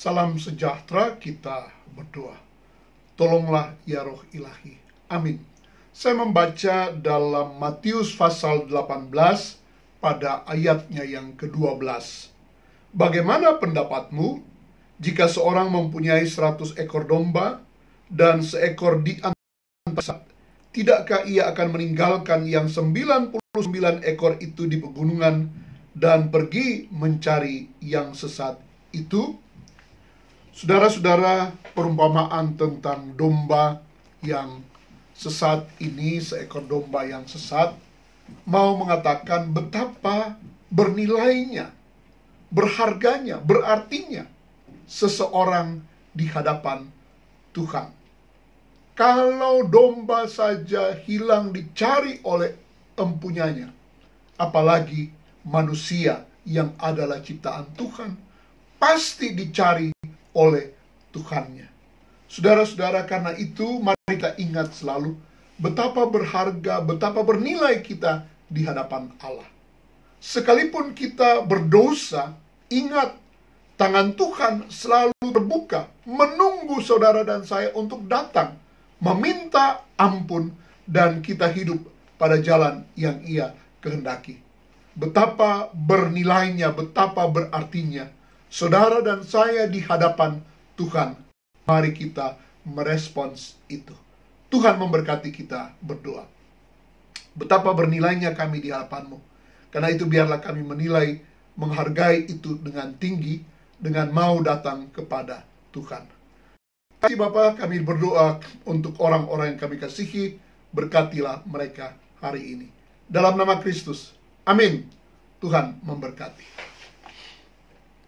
Salam sejahtera kita berdoa. Tolonglah ya roh ilahi. Amin. Saya membaca dalam Matius pasal 18 pada ayatnya yang ke-12. Bagaimana pendapatmu jika seorang mempunyai 100 ekor domba dan seekor di antara tidakkah ia akan meninggalkan yang 99 ekor itu di pegunungan dan pergi mencari yang sesat itu? Saudara-saudara, perumpamaan tentang domba yang sesat ini, seekor domba yang sesat, mau mengatakan betapa bernilainya, berharganya, berartinya seseorang di hadapan Tuhan. Kalau domba saja hilang dicari oleh empunyanya, apalagi manusia yang adalah ciptaan Tuhan, pasti dicari oleh Tuhannya. Saudara-saudara, karena itu mari kita ingat selalu betapa berharga, betapa bernilai kita di hadapan Allah. Sekalipun kita berdosa, ingat tangan Tuhan selalu terbuka, menunggu saudara dan saya untuk datang, meminta ampun, dan kita hidup pada jalan yang ia kehendaki. Betapa bernilainya, betapa berartinya saudara dan saya di hadapan Tuhan. Mari kita merespons itu. Tuhan memberkati kita berdoa. Betapa bernilainya kami di hadapanmu. Karena itu biarlah kami menilai, menghargai itu dengan tinggi, dengan mau datang kepada Tuhan. Kasih Bapak, kami berdoa untuk orang-orang yang kami kasihi, berkatilah mereka hari ini. Dalam nama Kristus, amin. Tuhan memberkati.